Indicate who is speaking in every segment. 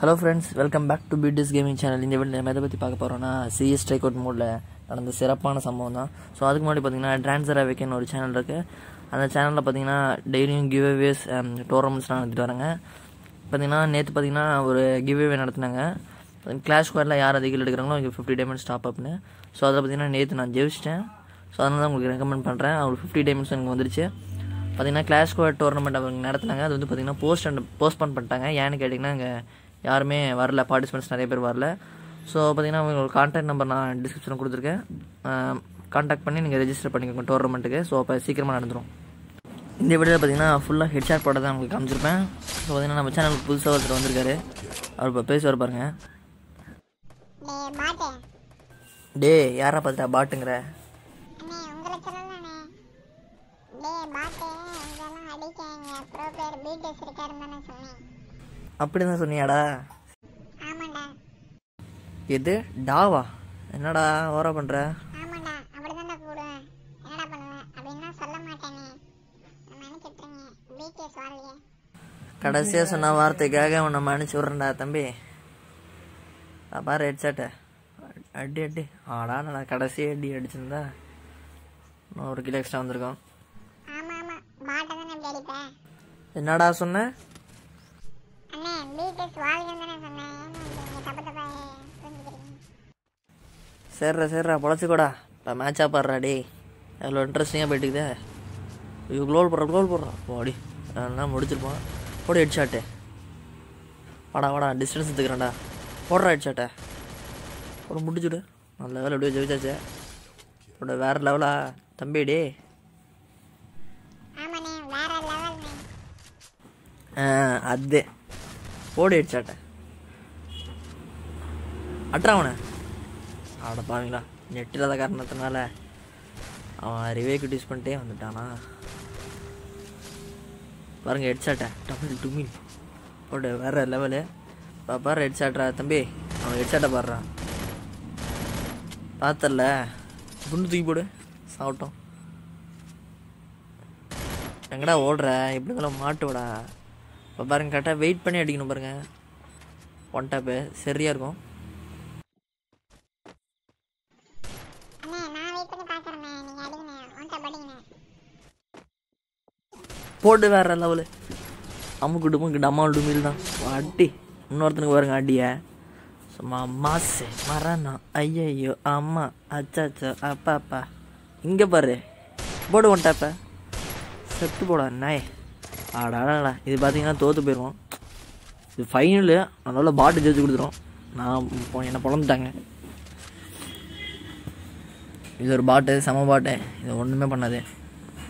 Speaker 1: hello friends welcome back to பிடிஸ் gaming channel இந்த video நம்ம எதை பற்றி பார்க்க போகிறோம்னா சிஎஸ் ஸ்ட்ரைக் அவுட் மோடில் நடந்த சிறப்பான சம்பவம் தான் ஸோ அதுக்கு முன்னாடி பார்த்தீங்கன்னா ட்ரான்ஸர் அவேக்கன் ஒரு சேனல் இருக்குது அந்த சேனலில் பார்த்தீங்கன்னா டெய்லியும் கிவ் அவேஸ் டோர்னமெண்ட்ஸ்லாம் நடத்திட்டு வராங்க பார்த்தீங்கன்னா நேற்று பார்த்தீங்கன்னா ஒரு கிவ் அவே நடத்தினாங்க கிளாஷ் ஸ்கொயரில் யார் அதிகம் எடுக்கிறாங்களோ அவங்க ஃபிஃப்டி டைமண்ட்ஸ் டாப் அப்னு ஸோ அதில் பார்த்தீங்கன்னா நேற்று நான் ஜெயிச்சிட்டேன் ஸோ அதனால தான் உங்களுக்கு ரெக்கமெண்ட் பண்ணுறேன் அவங்களுக்கு ஃபிஃப்டி டைமண்ட்ஸ் எனக்கு வந்துருச்சு பார்த்தீங்கன்னா கிளாஷ் ஸ்கொயர் டோர்னமெண்ட் அவங்க நடத்தினாங்க அது வந்து பார்த்தீங்கன்னா போஸ்ட் அண்ட் போஸ்ட்போன் பண்ணிட்டாங்க ஏன்னு கேட்டிங்கன்னா அங்கே யாருமே வரல பார்ட்டிசிபெண்ட்ஸ் நிறைய பேர் வரல ஸோ பார்த்திங்கன்னா உங்களுக்கு கான்டாக்ட் நம்பர் நான் டிஸ்கிரிப்ஷனில் கொடுத்துருக்கேன் கான்டாக்ட் பண்ணி நீங்கள் ரெஜிஸ்டர் பண்ணிக்கோங்க டோர்னமெண்ட்டுக்கு ஸோ அப்போ சீக்கிரமாக நடந்துடும் இந்த வீடியோவில் பார்த்தீங்கன்னா ஃபுல்லாக ஹெட்ஷாட் போட தான் உங்களுக்கு காமிச்சிருப்பேன் ஸோ பார்த்திங்கன்னா நம்ம சேனலுக்கு புதுசாக ஒருத்தர் வந்திருக்காரு அவர் இப்போ பேசுவார் பாருங்க டே யாரா பார்த்துட்டா பாட்டுங்கிற
Speaker 2: டே பாட்டு பீட்டர்ஸ் இருக்காருன்னு தானே சொன்னேன்
Speaker 1: அப்படிதான் சொன்னியாடா எது டாவா என்னடா ஓரா பண்ற கடைசியாக சொன்ன வார்த்தைக்காக உன்னை மன்னிச்சு விட்றேன்டா தம்பி பாரு ஹெட்செட்டை அடி அடி ஆடா நான் கடைசி அடி அடிச்சிருந்தா ஒரு கிலோ எக்ஸ்ட்ரா வந்திருக்கோம் என்னடா சொன்ன சேர்றா சேர்றா பொழைச்சிக்கோடா இப்போ மேட்சாக பாடுறா டே எவ்வளோ இன்ட்ரெஸ்டிங்காக போயிட்டுக்குதே ஐயோ க்ளோல் போடுறா க்ளோல் போடுறான் போடி என்ன முடிச்சிருப்போம் போடு ஹெட் ஷாட்டு வாடா வாடா டிஸ்டன்ஸ் எடுத்துக்கிறேன்டா போடுறா ஹெட் ஷாட்டை ஒரு முடிச்சுடு நல்ல வேலை அப்படியே ஜெயிச்சாச்சு உன்னோட வேறு லெவலா தம்பி டே அதே போடு ஹெட் ஷாட்டை அட்ரா அவனை பாருங்களா நெட் இல்லாத காரணத்தினால அவன் ரிவே யூஸ் பண்ணிட்டே வந்துட்டானா பாருங்க ஹெட் சாட்டை டபுள் டுமின் போட்டு வேற லெவலு பாரு ஹெட்ஷாட்ரா தம்பி அவன் சாட்டை பாடுறான் பார்த்தல குண்டு தூக்கி போடு சாப்பிட்டோம் எங்கடா ஓடுற எப்படி இருந்தாலும் மாட்டுவிடா இப்போ பாருங்க கரெக்டாக வெயிட் பண்ணி அடிக்கணும் பாருங்கள் ஒன் டேப்பு சரியாக இருக்கும் போட்டு வேற லெவலு அம்முக்கு டுமுக்கு டம்மா டுமில் தான் அடி இன்னொருத்தனுக்கு வருங்க அடிய சும்மா மாசு மரணம் ஐயையோ அம்மா அச்சாச்சோ அப்பா அப்பா இங்கே பாரு போடு ஒன்ட்டாப்ப செத்து போடா நாய் ஆடா இது பார்த்தீங்கன்னா தோற்று போயிடுவோம் இது ஃபைனலு அதனால பாட்டு ஜெயிச்சு கொடுத்துரும் நான் என்னை பிறந்துட்டாங்க இது ஒரு பாட்டு சம பாட்டு இது ஒன்றுமே பண்ணாது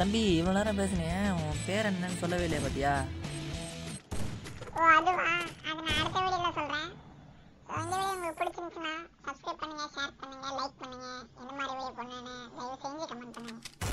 Speaker 1: தம்பி இவ்வளோ நேரம் பேசுனியே உன் பேர் என்னன்னு சொல்லவே இல்லையா பாத்தியா
Speaker 2: ஓ அதுவா அது நான் அடுத்த வீடியோவில் சொல்கிறேன் இந்த வீடியோ உங்களுக்கு பிடிச்சிருந்துச்சுன்னா சப்ஸ்கிரைப் பண்ணுங்கள் ஷேர் பண்ணுங்கள் லைக் பண்ணுங்கள் எந்த மாதிரி வீடியோ தயவு செஞ்சு கமெண்ட்